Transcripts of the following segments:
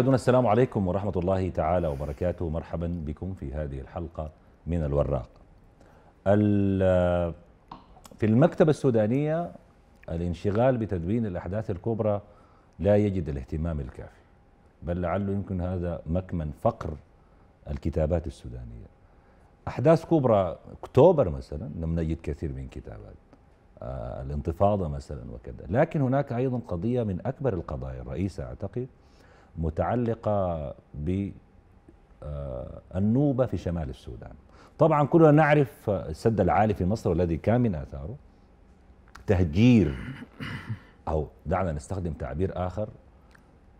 السلام عليكم ورحمة الله تعالى وبركاته مرحبا بكم في هذه الحلقة من الوراق في المكتبة السودانية الانشغال بتدوين الأحداث الكبرى لا يجد الاهتمام الكافي بل لعله يمكن هذا مكمن فقر الكتابات السودانية أحداث كبرى أكتوبر مثلا لم نجد كثير من كتابات آه، الانتفاضة مثلا وكذا لكن هناك أيضا قضية من أكبر القضايا الرئيسة أعتقد متعلقة بالنوبة آه، في شمال السودان طبعا كلنا نعرف آه، السد العالي في مصر والذي كان من آثاره تهجير أو دعنا نستخدم تعبير آخر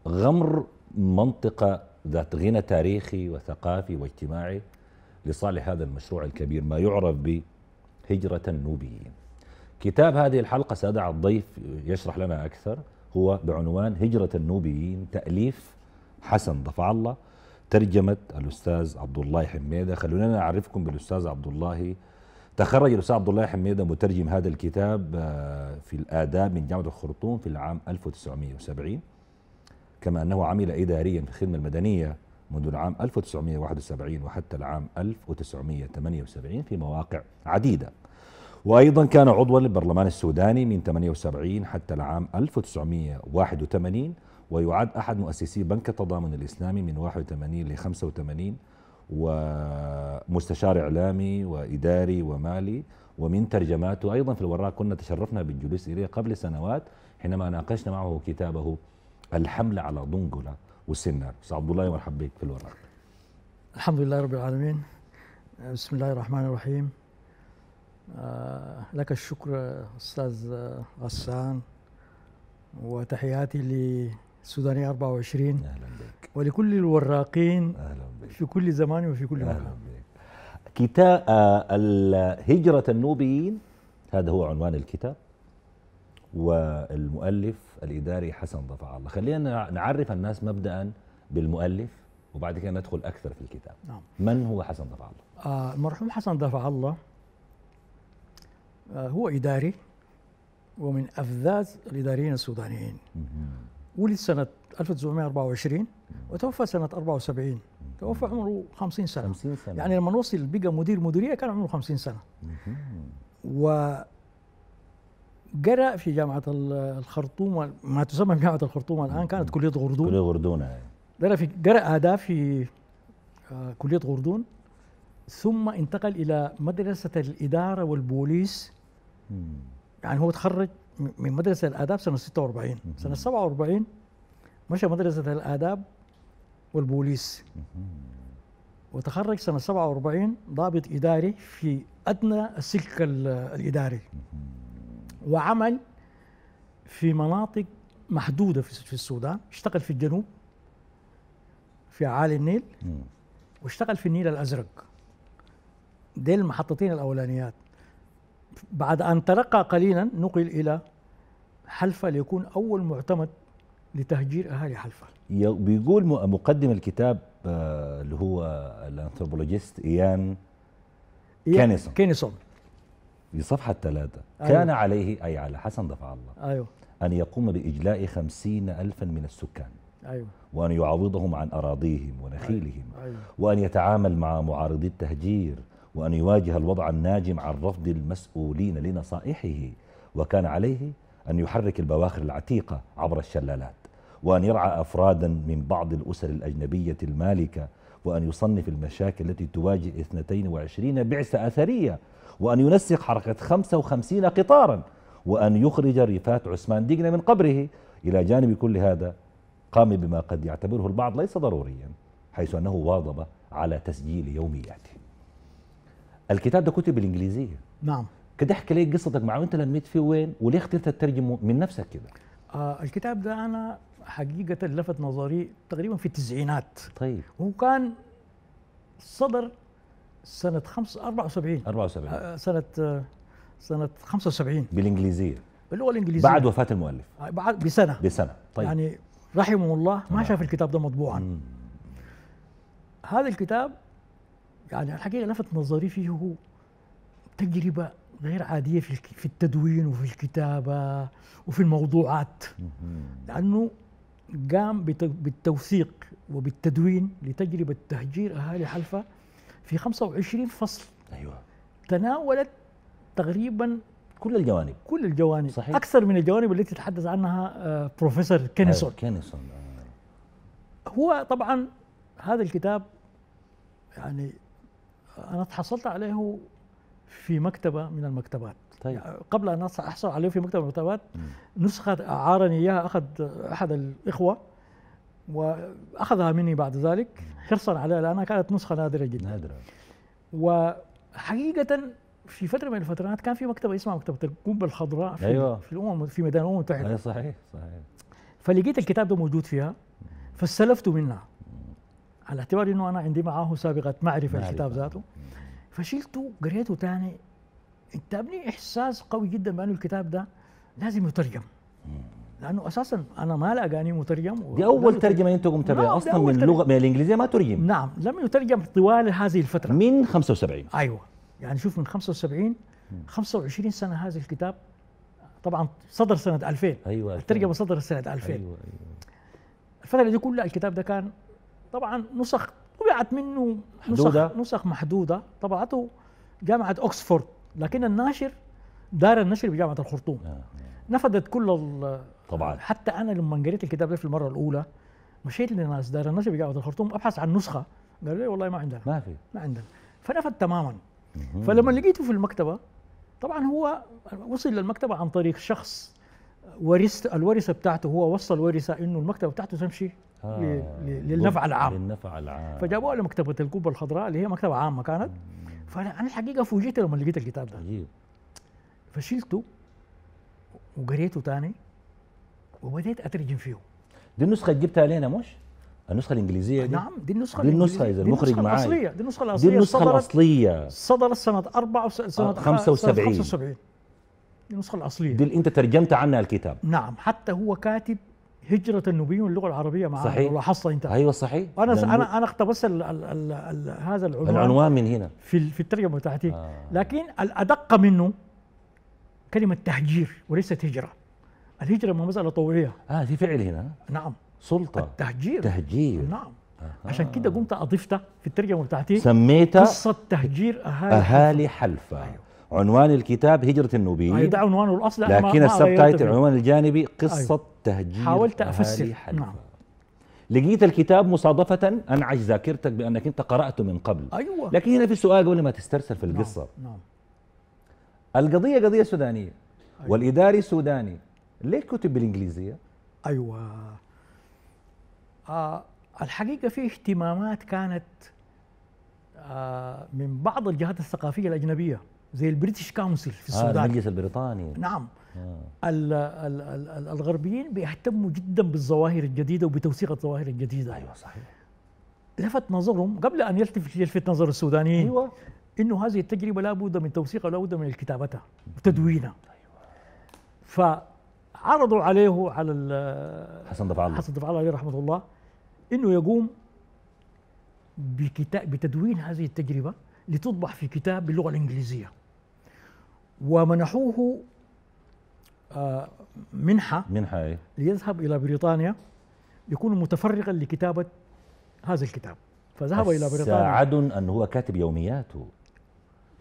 غمر منطقة ذات غنى تاريخي وثقافي واجتماعي لصالح هذا المشروع الكبير ما يعرف بهجرة النوبيين كتاب هذه الحلقة سأدعى الضيف يشرح لنا أكثر هو بعنوان هجرة النوبيين تأليف حسن ضفع الله ترجمة الأستاذ عبد الله حميدة خلونا نعرفكم بالأستاذ عبد الله تخرج الأستاذ عبد الله حميدة مترجم هذا الكتاب آه، في الآداب من جامعة الخرطوم في العام 1970 كما أنه عمل إداريا في الخدمة المدنية منذ العام 1971 وحتى العام 1978 في مواقع عديدة وأيضا كان عضوا للبرلمان السوداني من 78 حتى العام 1981 ويعد أحد مؤسسي بنك التضامن الإسلامي من 81 ل 85 ومستشار إعلامي وإداري ومالي ومن ترجماته أيضا في الوراق كنا تشرفنا بالجلوس إليه قبل سنوات حينما ناقشنا معه كتابه الحملة على دنقلة والسنار أستاذ عبد الله مرحبا بك في الوراق الحمد لله رب العالمين بسم الله الرحمن الرحيم آه، لك الشكر أستاذ آه، غسان وتحياتي السوداني 24 أهلا بك ولكل الوراقين أهلا بك في كل زمان وفي كل مكان أهلا بك كتاب آه، هجرة النوبيين هذا هو عنوان الكتاب والمؤلف الإداري حسن ضفع الله خلينا نعرف الناس مبدأ بالمؤلف وبعد كده ندخل أكثر في الكتاب نعم. من هو حسن ضفع الله؟ آه المرحوم حسن ضفع الله آه هو إداري ومن أفذاذ الإداريين السودانيين مم. ولد سنة 1924 وتوفى سنة 74 توفى عمره 50 سنة 50 سنة يعني لما وصل بقى مدير مديرية كان عمره 50 سنة و قرأ في جامعة الخرطوم ما تسمى جامعة الخرطوم الآن كانت كلية غردون كلية غردون آه. قرأ في قرأ آداب في آه، كلية غردون ثم انتقل إلى مدرسة الإدارة والبوليس يعني هو تخرج من مدرسه الاداب سنه 46 سنه 47 مشى مدرسه الاداب والبوليس وتخرج سنه 47 ضابط اداري في ادنى السلك الاداري وعمل في مناطق محدوده في السودان اشتغل في الجنوب في عالي النيل واشتغل في النيل الازرق ديل المحطتين الاولانيات بعد أن ترقى قليلا نقل إلى حلفة ليكون أول معتمد لتهجير أهالي حلفة بيقول مقدم الكتاب آه، اللي هو الأنثروبولوجيست إيان كينيسون كينيسون في صفحة ثلاثة أيوه. كان عليه أي على حسن دفع الله أيوه. أن يقوم بإجلاء خمسين ألفا من السكان أيوه. وأن يعوضهم عن أراضيهم ونخيلهم أيوه. أيوه. وأن يتعامل مع معارضي التهجير وأن يواجه الوضع الناجم عن رفض المسؤولين لنصائحه وكان عليه أن يحرك البواخر العتيقة عبر الشلالات وأن يرعى أفرادا من بعض الأسر الأجنبية المالكة وأن يصنف المشاكل التي تواجه 22 بعثة أثرية وأن ينسق حركة 55 قطارا وأن يخرج ريفات عثمان ديقنا من قبره إلى جانب كل هذا قام بما قد يعتبره البعض ليس ضروريا حيث أنه واظب على تسجيل يومياته الكتاب ده كتب بالانجليزيه نعم كده احكي لي قصتك معه وانت لميت فيه وين وليه اخترت تترجمه من نفسك كده آه الكتاب ده انا حقيقه لفت نظري تقريبا في التسعينات طيب وكان صدر سنه خمس 74 74 آه، سنه آه، سنه 75 بالانجليزيه باللغه الانجليزيه بعد وفاه المؤلف آه، بعد بسنه بسنه طيب يعني رحمه الله ما نعم. شاف الكتاب ده مطبوعا هذا الكتاب يعني الحقيقه لفت نظري فيه هو تجربه غير عاديه في في التدوين وفي الكتابه وفي الموضوعات لانه قام بالتوثيق وبالتدوين لتجربه تهجير اهالي حلفه في 25 فصل ايوه تناولت تقريبا كل الجوانب كل الجوانب صحيح اكثر من الجوانب التي تحدث عنها بروفيسور آه، كينيسون آه، كينيسون آه. هو طبعا هذا الكتاب يعني انا تحصلت عليه في مكتبه من المكتبات طيب. يعني قبل ان احصل عليه في مكتبه من المكتبات نسخه اعارني اياها اخذ احد الاخوه واخذها مني بعد ذلك حرصا عليها لانها كانت نسخه نادره جدا نادره وحقيقه في فتره من الفترات كان في مكتبه اسمها مكتبه القنبه الخضراء في, أيوة. في الامم في ميدان الامم المتحده أيوة صحيح صحيح فلقيت الكتاب ده موجود فيها فاستلفته منها على اعتبار انه انا عندي معاه سابقه معرفه, الكتاب ذاته فشلته قريته ثاني انتابني احساس قوي جدا بانه الكتاب ده لازم يترجم لانه اساسا انا ما لاقاني مترجم دي اول ترجمه انت قمت نعم، بها اصلا من اللغه من الانجليزيه ما ترجم نعم لم يترجم طوال هذه الفتره من 75 ايوه يعني شوف من 75 25 سنه هذا الكتاب طبعا صدر سنه 2000 ايوه الترجمه صدرت سنه 2000 ايوه ايوه الفتره دي كلها الكتاب ده كان طبعا نسخ طبعت منه محدودة. نسخ نسخ محدوده طبعته جامعه اوكسفورد لكن الناشر دار النشر بجامعه الخرطوم آه، آه. نفدت كل طبعا حتى انا لما قريت الكتاب ده في المره الاولى مشيت لناس دار النشر بجامعه الخرطوم ابحث عن نسخه قال لي والله ما عندنا ما في ما عندنا فنفد تماما فلما لقيته في المكتبه طبعا هو وصل للمكتبه عن طريق شخص ورث الورثه بتاعته هو وصل ورثه انه المكتبه بتاعته تمشي للنفع العام للنفع العام فجابوها لمكتبه القبه الخضراء اللي هي مكتبه عامه كانت فانا الحقيقه فوجئت لما لقيت الكتاب ده عجيب فشلته وقريته تاني وبديت اترجم فيه دي النسخه اللي جبتها لنا مش؟ النسخة الإنجليزية دي؟ نعم دي النسخة دي النسخة إذا المخرج معايا الأصلية دي النسخة الأصلية دي النسخة الأصلية صدرت سنة 4 آه، سنة 75 75 دي النسخة الأصلية دي اللي أنت ترجمت عنها الكتاب نعم حتى هو كاتب هجرة النوبيين اللغة العربية معاهم صحيح لو لاحظت أنت أيوه صحيح أنا أنا أنا اقتبست هذا العنوان العنوان من هنا في في الترجمة بتاعتي آه. لكن الأدق منه كلمة تهجير وليست هجرة الهجرة ما مسألة طوعية آه في فعل هنا نعم سلطة التهجير تهجير نعم آه. عشان كده قمت أضفته في الترجمة بتاعتي سميتها قصة تهجير أهالي أهالي حلفة, حلفة. أيوه. عنوان الكتاب هجرة النوبيين أي ده عنوانه الأصل لكن السبتايت العنوان الجانبي أيوه. قصة أي. تهجير حاولت أفسر نعم لقيت الكتاب مصادفة أنعش ذاكرتك بأنك أنت قرأته من قبل أيوة لكن هنا في سؤال قبل ما تسترسل في نعم. القصة نعم. نعم. القضية قضية سودانية أيوة. والإداري سوداني ليه كتب بالإنجليزية؟ أيوة آه الحقيقة في اهتمامات كانت آه من بعض الجهات الثقافية الأجنبية زي البريتش كونسل في آه، السودان آه المجلس البريطاني نعم الـ آه. الـ الـ الـ الغربيين بيهتموا جدا بالظواهر الجديده وبتوثيق الظواهر الجديده ايوه صحيح لفت نظرهم قبل ان يلتفت يلفت نظر السودانيين ايوه انه هذه التجربه لابد من توثيقها لابد من كتابتها وتدوينها ايوه فعرضوا عليه على حسن دفع الله حسن دفع الله عليه رحمه الله انه يقوم بكتاب بتدوين هذه التجربه لتطبع في كتاب باللغه الانجليزيه ومنحوه آه، منحة منحة إيه؟ ليذهب إلى بريطانيا يكون متفرغا لكتابة هذا الكتاب فذهب إلى بريطانيا ساعد أن هو كاتب يومياته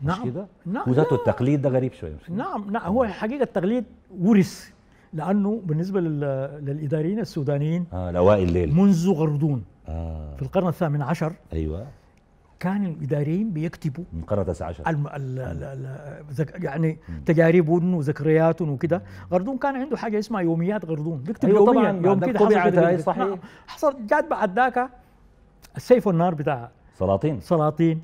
نعم مش كده؟ نعم وذاته التقليد ده غريب شوية نعم نعم هو الحقيقة التقليد ورث لأنه بالنسبة للإداريين السودانيين آه الأوائل الليل منذ غردون آه في القرن الثامن عشر أيوه كان الاداريين بيكتبوا من قرن 19 الم... ال... ال... ال... يعني تجاربهم وذكرياتهم وكده غردون كان عنده حاجه اسمها يوميات غردون بيكتب أيوة يوميا طبعاً يوم كده حصل صحيح نعم. حصل جات بعد ذاك السيف والنار بتاع سلاطين سلاطين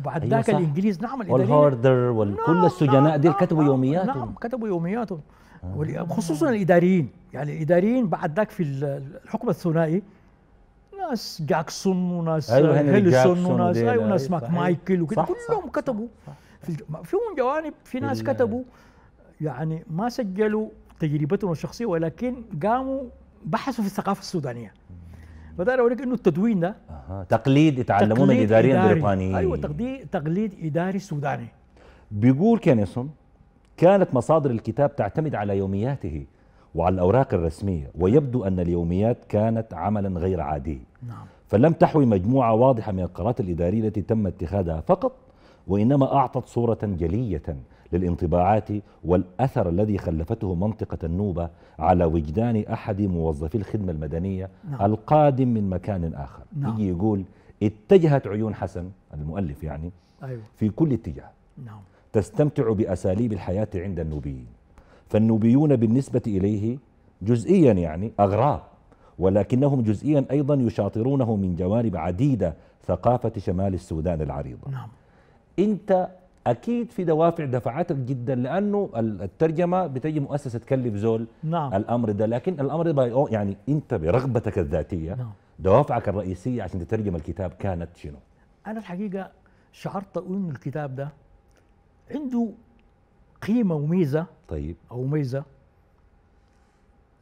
وبعد أيوة ذاك أيوة الانجليز نعم والهاردر وكل نعم السجناء دي نعم، كتبوا نعم، يومياتهم نعم كتبوا يومياتهم آه. خصوصا الاداريين يعني الاداريين بعد ذاك في الحكم الثنائي ناس جاكسون وناس أيوة، هيلسون وناس ايوه وناس أيوة، ماك مايكل وكده كلهم كتبوا في فيهم جوانب في ناس إيه. كتبوا يعني ما سجلوا تجربتهم الشخصيه ولكن قاموا بحثوا في الثقافه السودانيه فده اوريك انه التدوين ده أه. تقليد يتعلمون الاداريين البريطانيين ايوه تقليد تقليد اداري سوداني بيقول كينيسون كانت مصادر الكتاب تعتمد على يومياته وعلى الأوراق الرسمية ويبدو أن اليوميات كانت عملا غير عادي نعم. فلم تحوي مجموعة واضحة من القرارات الإدارية التي تم اتخاذها فقط وإنما أعطت صورة جلية للانطباعات والأثر الذي خلفته منطقة النوبة على وجدان أحد موظفي الخدمة المدنية نعم. القادم من مكان آخر نعم. يجي يقول اتجهت عيون حسن المؤلف يعني أيوه. في كل اتجاه نعم. تستمتع بأساليب الحياة عند النوبيين فالنوبيون بالنسبة إليه جزئيا يعني أغراب ولكنهم جزئيا أيضا يشاطرونه من جوانب عديدة ثقافة شمال السودان العريضة نعم. أنت أكيد في دوافع دفعتك جدا لأنه الترجمة بتجي مؤسسة تكلف زول نعم. الأمر ده لكن الأمر ده يعني أنت برغبتك الذاتية نعم. دوافعك الرئيسية عشان تترجم الكتاب كانت شنو؟ أنا الحقيقة شعرت أن الكتاب ده عنده قيمه وميزه طيب او ميزه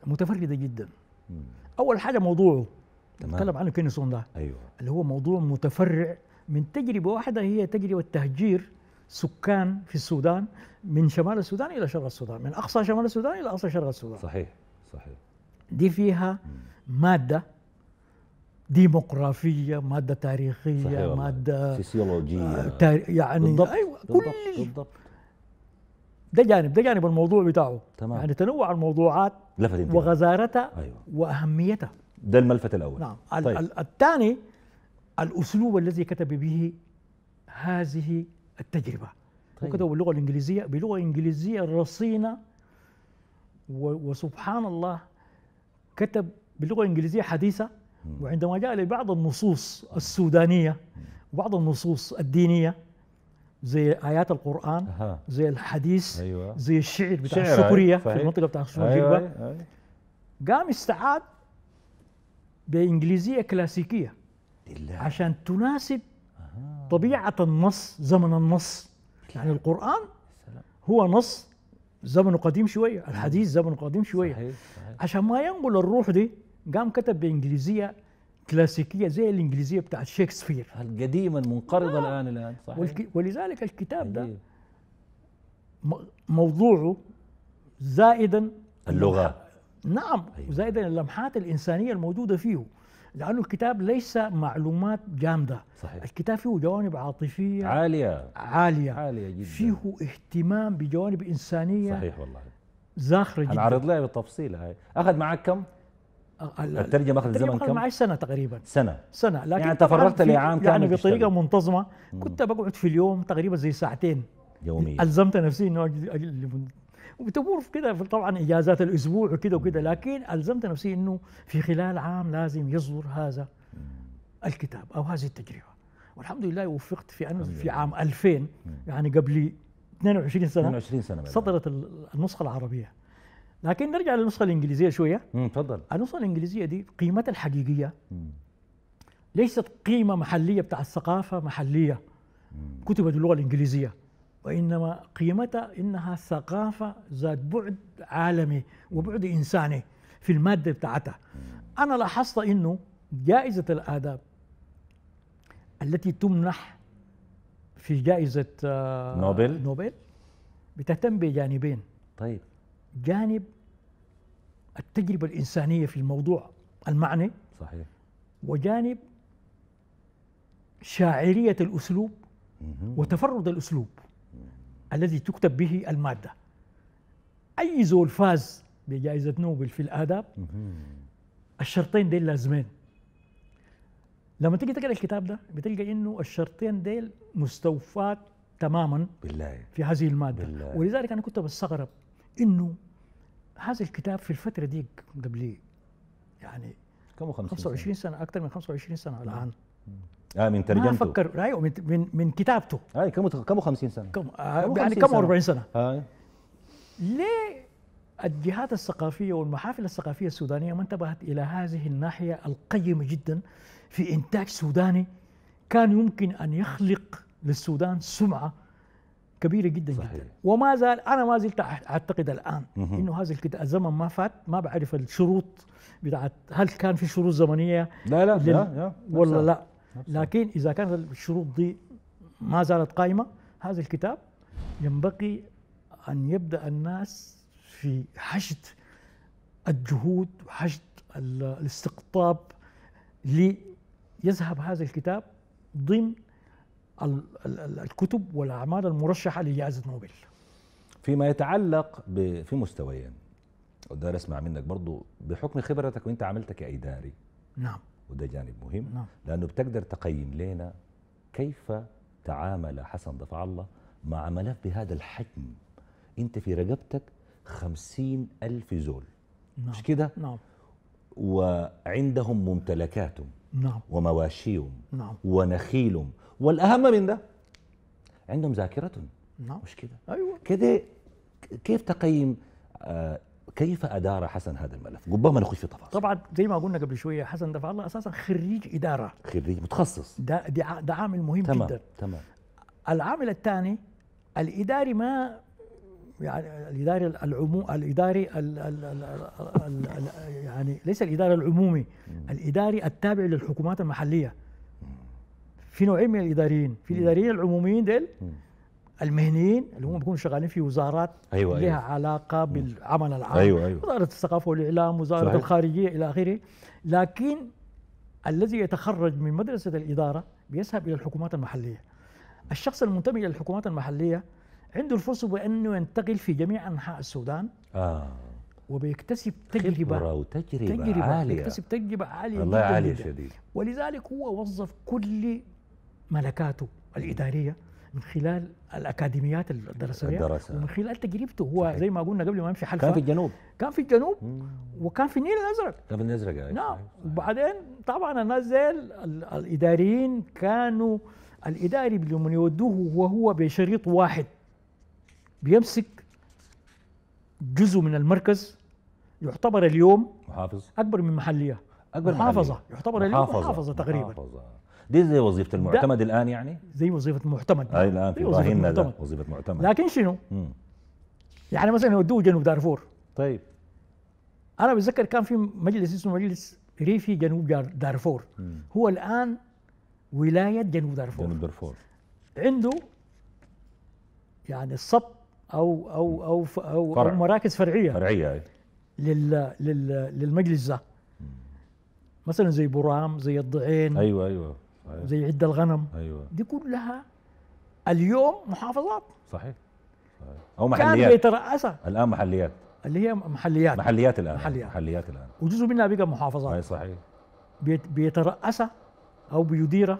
متفرده جدا مم. اول حاجه موضوعه تمام نتكلم عنه كينسون ده ايوه اللي هو موضوع متفرع من تجربه واحده هي تجربه تهجير سكان في السودان من شمال السودان الى شرق السودان من اقصى شمال السودان الى اقصى شرق السودان صحيح صحيح دي فيها مم. ماده ديموغرافيه ماده تاريخيه صحيح ماده فسيولوجيه آه، يعني بالضبط. ايوه بالضبط. كل بالضبط. ده جانب ده جانب الموضوع بتاعه تمام يعني تنوع الموضوعات لفت وغزارتها أيوة. واهميتها ده الملفت الاول نعم طيب. الثاني الاسلوب الذي كتب به هذه التجربه طيب. وكتبوا باللغه الانجليزيه بلغه انجليزيه رصينه وسبحان الله كتب باللغه الانجليزيه حديثه وعندما جاء لبعض النصوص السودانيه وبعض النصوص الدينيه زي ايات القران زي الحديث أيوة. زي الشعر بتاع الشكريه في المنطقه بتاع الشكريه أيوة. أيوة. قام استعاد بانجليزيه كلاسيكيه عشان تناسب طبيعه النص زمن النص يعني القران هو نص زمنه قديم شويه الحديث زمنه قديم شويه صحيح. صحيح. عشان ما ينقل الروح دي قام كتب بانجليزيه كلاسيكيه زي الانجليزيه بتاعت شكسبير القديمه المنقرضه آه. الان الان صحيح ولذلك الكتاب ده موضوعه زائدا اللغه نعم أيوة. زائدا اللمحات الانسانيه الموجوده فيه لانه الكتاب ليس معلومات جامده صحيح. الكتاب فيه جوانب عاطفيه عاليه عاليه عاليه جدا فيه اهتمام بجوانب انسانيه صحيح والله زاخره جدا هنعرض لها بالتفصيل هاي اخذ معك كم الترجمه اخذت زمن كم؟ معي سنه تقريبا سنه سنه لكن يعني تفرغت لعام كامل يعني بطريقه تشتغل. منتظمه كنت بقعد في اليوم تقريبا زي ساعتين يوميا الزمت نفسي انه وتمر كده طبعا اجازات الاسبوع وكده وكده لكن الزمت نفسي انه في خلال عام لازم يصدر هذا الكتاب او هذه التجربه والحمد لله وفقت في أن في عام 2000 يعني قبل 22 سنه 22 سنه صدرت النسخه العربيه لكن نرجع للنسخه الانجليزيه شويه تفضل النسخه الانجليزيه دي قيمتها الحقيقيه ليست قيمه محليه بتاع الثقافه محليه كتبت باللغه الانجليزيه وانما قيمتها انها ثقافه ذات بعد عالمي وبعد انساني في الماده بتاعتها انا لاحظت انه جائزه الاداب التي تمنح في جائزه آه، نوبل نوبل بتهتم بجانبين طيب جانب التجربة الإنسانية في الموضوع المعني صحيح وجانب شاعرية الأسلوب وتفرد الأسلوب الذي تكتب به المادة أي زول فاز بجائزة نوبل في الآداب الشرطين ديل لازمين لما تيجي تقرا الكتاب ده بتلقى انه الشرطين ديل مستوفاة تماما بالله في هذه المادة بالله ولذلك انا كنت بستغرب انه هذا الكتاب في الفتره دي قبل يعني كم 25 سنة. سنه اكثر من 25 سنه نعم. الان اه من ترجمته ما افكر رأيه من من, من كتابته اي آه كم كم 50 سنه كم آه، يعني كم 40 سنه آه. ليه الجهات الثقافيه والمحافل الثقافيه السودانيه ما انتبهت الى هذه الناحيه القيمه جدا في انتاج سوداني كان يمكن ان يخلق للسودان سمعه كبيرة جدا صحيح. جدا وما زال أنا ما زلت أعتقد الآن إنه هذا الزمن ما فات ما بعرف الشروط بتاعت هل كان في شروط زمنية لا لا لا, لا ولا لا لكن إذا كانت الشروط دي ما زالت قائمة هذا الكتاب ينبغي أن يبدأ الناس في حشد الجهود وحشد الاستقطاب ليذهب هذا الكتاب ضمن الكتب والاعمال المرشحه لجائزه نوبل فيما يتعلق في مستويين وده اسمع منك برضو بحكم خبرتك وانت عملتك كاداري نعم وده جانب مهم نعم. لانه بتقدر تقيم لنا كيف تعامل حسن دفع الله مع ملف بهذا الحجم انت في رقبتك خمسين ألف زول نعم. مش كده نعم وعندهم ممتلكاتهم نعم ومواشيهم نعم ونخيلهم والاهم من ده عندهم ذاكره نعم مش كده ايوه كده كيف تقيم آه كيف ادار حسن هذا الملف؟ ربما نخش في تفاصيل طبعا زي ما قلنا قبل شويه حسن دفع الله اساسا خريج اداره خريج متخصص ده ده عامل مهم تمام جدا تمام العامل الثاني الاداري ما يعني الاداري العموم الاداري الـ الـ الـ الـ الـ يعني ليس الاداري العمومي الاداري التابع للحكومات المحليه في نوعين من الاداريين في الاداريين العموميين ديل المهنيين اللي هم بيكونوا شغالين في وزارات أيوة لها أيوة. علاقه بالعمل العام أيوة أيوة. وزاره الثقافه والاعلام وزاره صحيح. الخارجيه الى اخره لكن الذي يتخرج من مدرسه الاداره بيذهب الى الحكومات المحليه الشخص المنتمي الى الحكومات المحليه عنده الفرصه بانه ينتقل في جميع انحاء السودان آه. وبيكتسب تجربه خبرة وتجربه تجربه عاليه يكتسب تجربه عاليه الله عاليه شديد ولذلك هو وظف كل ملكاته الاداريه من خلال الاكاديميات الدراسيه الدراسة. ومن خلال تجربته هو صحيح. زي ما قلنا قبل ما يمشي حلفه كان في الجنوب كان في الجنوب وكان في النيل الازرق كان في النيل الازرق نعم وبعدين طبعا الناس الاداريين كانوا الاداري لما يودوه وهو بشريط واحد بيمسك جزء من المركز يعتبر اليوم محافظ اكبر من محليه اكبر محافظه محلية. يعتبر محافظة. اليوم محافظه, محافظة تقريبا محافظة. دي زي وظيفه المعتمد الان يعني زي وظيفه المعتمد اي الان في وظيفه المعتمد وظيفه معتمد لكن شنو؟ مم. يعني مثلا يودوه جنوب دارفور طيب انا بتذكر كان في مجلس اسمه مجلس ريفي جنوب دارفور مم. هو الان ولايه جنوب دارفور جنوب دارفور عنده يعني الصب او او او او, فرع. أو مراكز فرعيه فرعيه لل لل للمجلس ذا مثلا زي برام زي الضعين ايوه ايوه أيوة. زي عد الغنم أيوة. دي كلها اليوم محافظات صحيح, صحيح. او محليات كان بيترأسها الان محليات اللي هي محليات محليات الان محليات, محليات الان وجزء منها بقى محافظات اي صحيح بيترأسها او بيديرها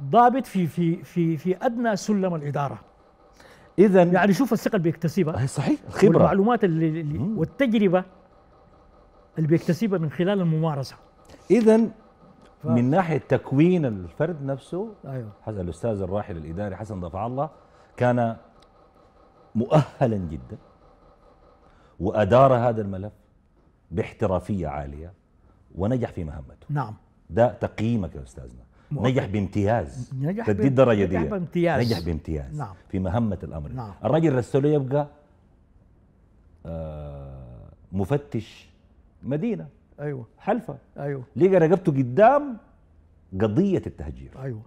ضابط في في في في ادنى سلم الاداره اذا يعني شوف الثقه اللي بيكتسبها صحيح الخبره والمعلومات اللي والتجربه اللي بيكتسبها من خلال الممارسه اذا من ناحيه تكوين الفرد نفسه ايوه الاستاذ الراحل الاداري حسن دفع الله كان مؤهلا جدا وادار هذا الملف باحترافيه عاليه ونجح في مهمته نعم ده تقييمك يا استاذنا مؤكد. نجح بامتياز نجح تدي الدرجه دي نجح بامتياز نجح بامتياز نعم. في مهمه الامر نعم. الرجل رسله يبقى آه مفتش مدينه ايوه حلفه ايوه ليه رقبته قدام قضيه التهجير ايوه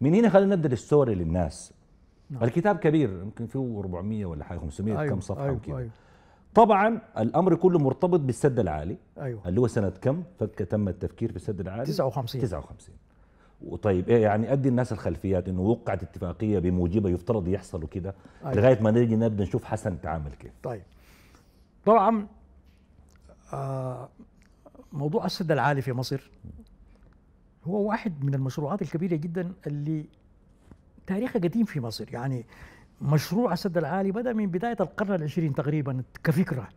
من هنا خلينا نبدا الستوري للناس نعم. الكتاب كبير يمكن فيه 400 ولا حاجه 500 أيوة. كم صفحه أيوة. أيوة. طبعا الامر كله مرتبط بالسد العالي ايوه اللي هو سنه كم فك تم التفكير في السد العالي 59 59 وطيب إيه يعني ادي الناس الخلفيات انه وقعت اتفاقيه بموجبها يفترض يحصلوا كده أيوة. لغايه ما نيجي نبدا نشوف حسن تعامل كيف طيب طبعا آه موضوع السد العالي في مصر هو واحد من المشروعات الكبيرة جدا اللي تاريخها قديم في مصر يعني مشروع السد العالي بدأ من بداية القرن العشرين تقريبا كفكرة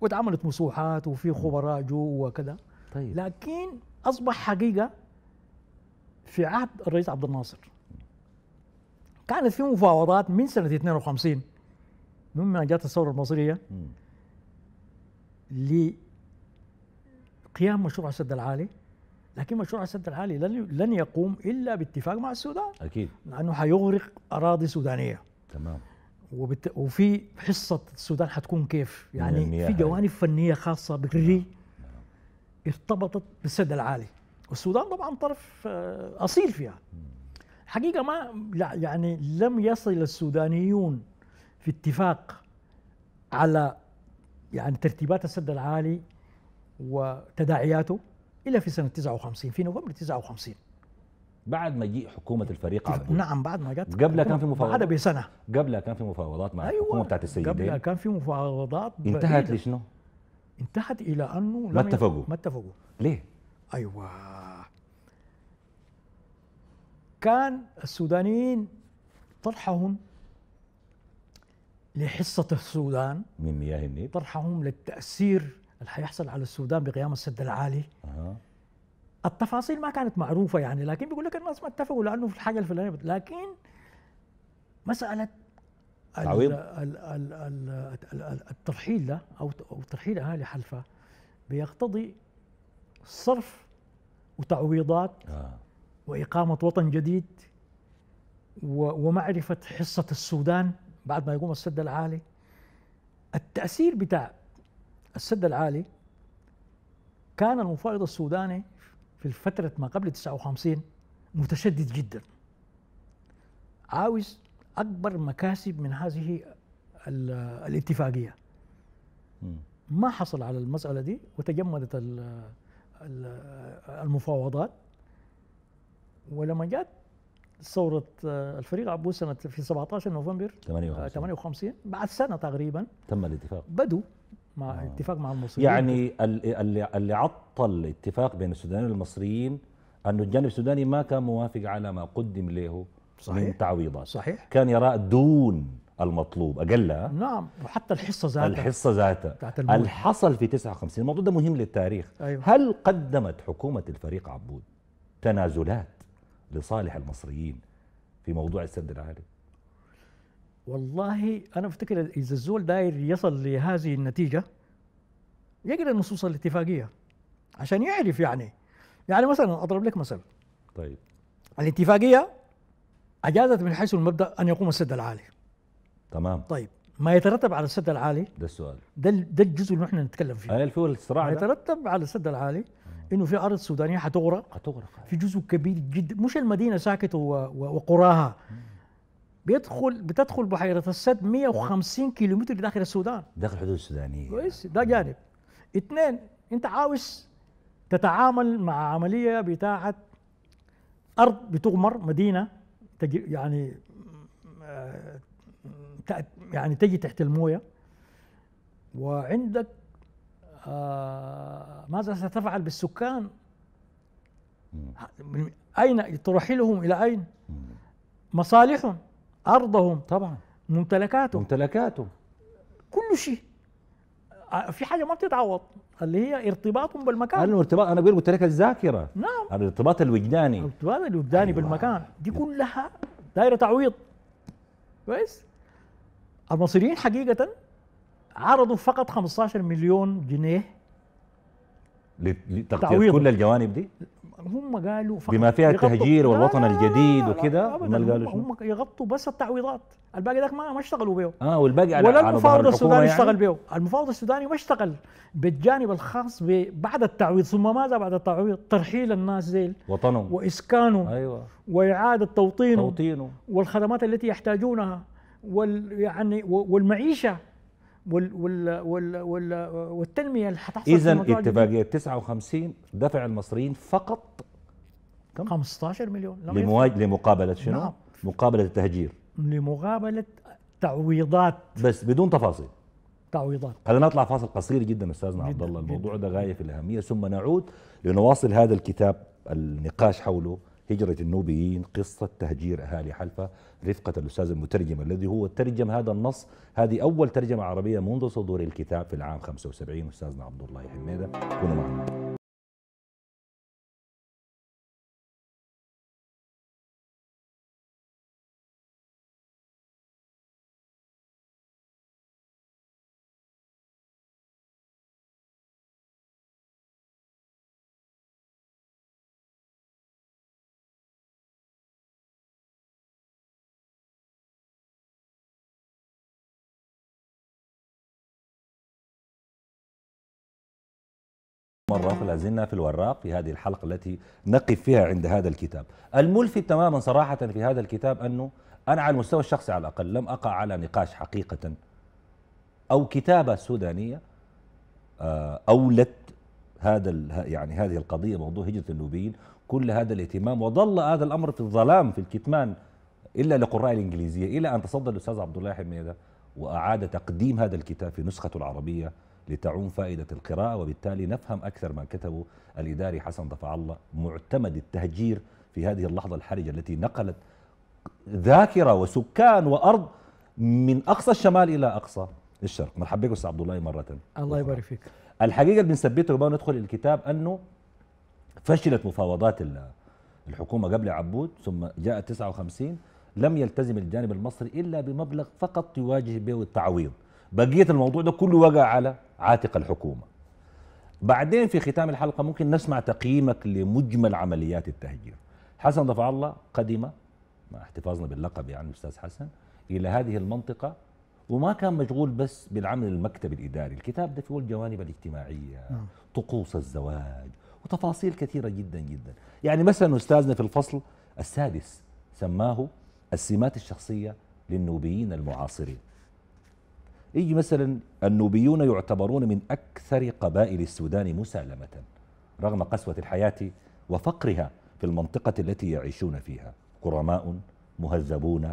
واتعملت مسوحات وفي خبراء جو وكذا طيب. لكن أصبح حقيقة في عهد الرئيس عبد الناصر كانت في مفاوضات من سنة 52 مما جاءت الثورة المصرية قيام مشروع السد العالي لكن مشروع السد العالي لن لن يقوم الا باتفاق مع السودان اكيد لانه حيغرق اراضي سودانيه تمام وبت... وفي حصه السودان حتكون كيف يعني في جوانب فنيه خاصه بالري نعم. ارتبطت بالسد العالي والسودان طبعا طرف آه، اصيل فيها حقيقه ما يعني لم يصل السودانيون في اتفاق على يعني ترتيبات السد العالي وتداعياته إلا في سنة 59 في نوفمبر 59 بعد مجيء حكومة الفريق عبد نعم بعد ما جت قبلها كان في مفاوضات بعدها بسنة قبلها كان في مفاوضات مع أيوة الحكومة بتاعت السيدين قبلها كان في مفاوضات انتهت لشنو؟ انتهت إلى أنه ما اتفقوا ما اتفقوا ليه؟ أيوة كان السودانيين طرحهم لحصة السودان من مياه النيل طرحهم للتأثير اللي حيحصل على السودان بقيام السد العالي أه. التفاصيل ما كانت معروفه يعني لكن بيقول لك الناس ما اتفقوا لانه في الحاجه الفلانيه لكن مساله تعويض الترحيل ده او ترحيل اهالي حلفه بيقتضي صرف وتعويضات آه. واقامه وطن جديد ومعرفه حصه السودان بعد ما يقوم السد العالي التاثير بتاع السد العالي كان المفاوض السوداني في الفترة ما قبل 59 متشدد جدا عاوز أكبر مكاسب من هذه الاتفاقية ما حصل على المسألة دي وتجمدت المفاوضات ولما جاءت ثورة آه، الفريق عبوس سنة في 17 نوفمبر 58 58 آه، بعد سنة تقريبا تم الاتفاق بدوا مع آه. اتفاق مع المصريين يعني اللي اللي عطل الاتفاق بين السودانيين والمصريين انه الجانب السوداني ما كان موافق على ما قدم له صحيح. من تعويضات صحيح كان يراه دون المطلوب اقلها نعم وحتى الحصه ذاتها الحصه ذاتها اللي حصل في 59 الموضوع ده مهم للتاريخ أيوة. هل قدمت حكومه الفريق عبود تنازلات لصالح المصريين في موضوع السد العالي والله انا افتكر اذا الزول داير يصل لهذه النتيجه يقرا النصوص الاتفاقيه عشان يعرف يعني يعني مثلا اضرب لك مثل طيب الاتفاقيه اجازت من حيث المبدا ان يقوم السد العالي تمام طيب ما يترتب على السد العالي ده السؤال ده ده الجزء اللي نحن نتكلم فيه هل يعني في الصراع ما يترتب على السد العالي آه. انه في ارض سودانيه حتغرق حتغرق في جزء كبير جدا مش المدينه ساكت وقراها مم. بيدخل بتدخل بحيره السد 150 كيلومتر داخل السودان داخل الحدود السودانيه كويس ده جانب اثنين انت عاوز تتعامل مع عمليه بتاعه ارض بتغمر مدينه تجي يعني آه، يعني تجي تحت المويه وعندك آه، ماذا ستفعل بالسكان؟ أين ترحلهم إلى أين؟ مصالحهم أرضهم طبعا ممتلكاتهم ممتلكاتهم كل شيء في حاجة ما بتتعوض اللي هي ارتباطهم بالمكان انا ارتباط انا بقول قلت لك الذاكره نعم الارتباط الوجداني الارتباط الوجداني أيوة. بالمكان دي كلها دايره تعويض كويس المصريين حقيقه عرضوا فقط 15 مليون جنيه لتغطيه كل الجوانب دي هم قالوا فقط بما فيها التهجير والوطن الجديد وكذا ما قالوا هم يغطوا بس التعويضات الباقي ذاك ما ما اشتغلوا به اه والباقي على ولا المفاوض السوداني يعني؟ اشتغل به المفاوض السوداني ما اشتغل بالجانب الخاص بعد التعويض ثم ماذا بعد التعويض ترحيل الناس ذيل وطنهم واسكانهم ايوه واعاده توطينهم توطينه والخدمات التي يحتاجونها وال يعني والمعيشه وال وال وال وال والتنميه اللي هتحصل اذا اتفاقيه 59 دفع المصريين فقط كم 15 مليون لمواج... لمقابله شنو؟ نعم. مقابله التهجير لمقابله تعويضات بس بدون تفاصيل تعويضات خلينا نطلع فاصل قصير جدا استاذنا عبد الله الموضوع ده غايه في الاهميه ثم نعود لنواصل هذا الكتاب النقاش حوله هجرة النوبيين قصة تهجير أهالي حلفة رفقة الأستاذ المترجم الذي هو ترجم هذا النص هذه أول ترجمة عربية منذ صدور الكتاب في العام 75 أستاذنا عبد الله حميدة كونوا معنا مرة أخرى نعم. لازلنا في الوراق في هذه الحلقة التي نقف فيها عند هذا الكتاب الملفت تماما صراحة في هذا الكتاب أنه أنا على المستوى الشخصي على الأقل لم أقع على نقاش حقيقة أو كتابة سودانية آه، أولت هذا يعني هذه القضية موضوع هجرة النوبيين كل هذا الاهتمام وظل هذا الأمر في الظلام في الكتمان إلا لقراء الإنجليزية إلى أن تصدى الأستاذ عبد الله حميدة وأعاد تقديم هذا الكتاب في نسخته العربية لتعوم فائدة القراءة وبالتالي نفهم أكثر ما كتبه الإداري حسن ضفع الله معتمد التهجير في هذه اللحظة الحرجة التي نقلت ذاكرة وسكان وأرض من أقصى الشمال إلى أقصى الشرق مرحبا بك أستاذ عبد الله مرة الله يبارك فيك الحقيقة اللي بنثبته قبل ندخل الكتاب أنه فشلت مفاوضات الحكومة قبل عبود ثم جاءت 59 لم يلتزم الجانب المصري إلا بمبلغ فقط يواجه به التعويض بقية الموضوع ده كله وقع على عاتق الحكومة بعدين في ختام الحلقة ممكن نسمع تقييمك لمجمل عمليات التهجير حسن ضفع الله قدم مع احتفاظنا باللقب يعني أستاذ حسن إلى هذه المنطقة وما كان مشغول بس بالعمل المكتبي الإداري الكتاب ده فيه الجوانب الاجتماعية نعم. طقوس الزواج وتفاصيل كثيرة جدا جدا يعني مثلا أستاذنا في الفصل السادس سماه السمات الشخصية للنوبيين المعاصرين يجي مثلا النوبيون يعتبرون من أكثر قبائل السودان مسالمة رغم قسوة الحياة وفقرها في المنطقة التي يعيشون فيها كرماء مهذبون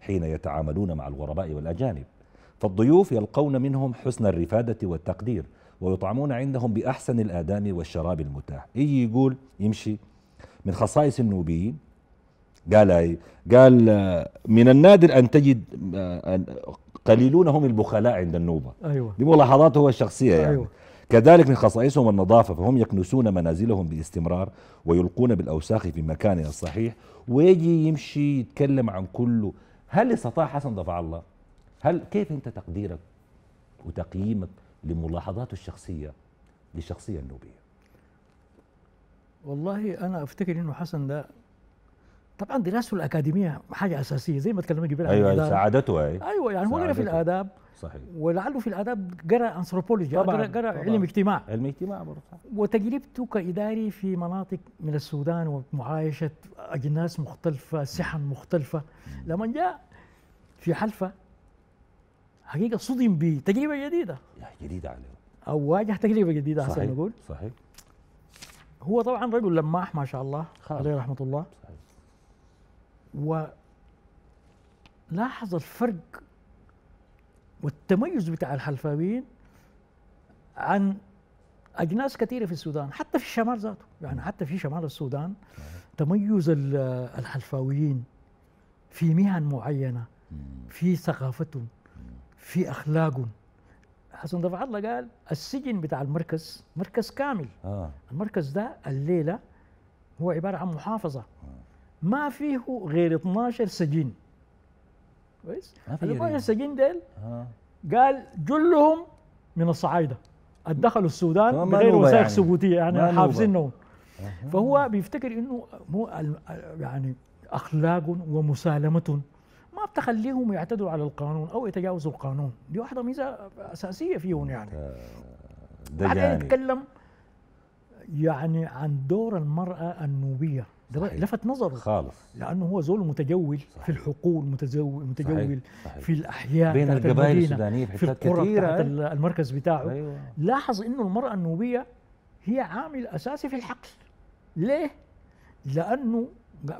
حين يتعاملون مع الغرباء والأجانب فالضيوف يلقون منهم حسن الرفادة والتقدير ويطعمون عندهم بأحسن الآداب والشراب المتاح يجي يقول يمشي من خصائص النوبيين قال قال آه، من النادر أن تجد آه، آه، قليلون هم البخلاء عند النوبة أيوة. دي ملاحظاته هو الشخصية يعني أيوة. كذلك من خصائصهم النظافة فهم يكنسون منازلهم باستمرار ويلقون بالأوساخ في مكانها الصحيح ويجي يمشي يتكلم عن كله هل استطاع حسن ضفع الله هل كيف أنت تقديرك وتقييمك لملاحظاته الشخصية للشخصية النوبية والله أنا أفتكر أنه حسن ده طبعا دراسته الاكاديميه حاجه اساسيه زي ما تكلمنا قبل ايوه سعادته هي ايوه يعني هو قرا في الاداب صحيح ولعله في الاداب قرا انثروبولوجي قرا قرا علم اجتماع علم اجتماع برضه وتجربته كاداري في مناطق من السودان ومعايشه اجناس مختلفه سحن مختلفه لما جاء في حلفه حقيقه صدم بتجربه جديده جديده عليه او واجه تجربه جديده صحيح نقول صحيح هو طبعا رجل لماح ما شاء الله عليه رحمه الله صحيح. ولاحظ الفرق والتميز بتاع الحلفاويين عن اجناس كثيره في السودان حتى في الشمال ذاته يعني حتى في شمال السودان تميز الحلفاويين في مهن معينه في ثقافتهم في اخلاقهم حسن دفع الله قال السجن بتاع المركز مركز كامل آه. المركز ده الليله هو عباره عن محافظه آه. ما فيه غير 12 سجين كويس ال 12 سجين ديل آه. قال جلهم من الصعايده دخلوا السودان بغير وثائق يعني. ثبوتيه يعني حافظينهم فهو بيفتكر انه مو يعني اخلاق ومسالمه ما بتخليهم يعتدوا على القانون او يتجاوزوا القانون دي واحده ميزه اساسيه فيهم يعني آه، بعدين يعني. يتكلم يعني عن دور المراه النوبيه ده لفت نظره خالص لانه هو زول متجول صحيح. في الحقول متجول متجول صحيح. صحيح. في الاحياء بين القبائل السودانيه في حتات كثيره المركز بتاعه أيوة. لاحظ انه المراه النوبيه هي عامل اساسي في الحقل ليه؟ لانه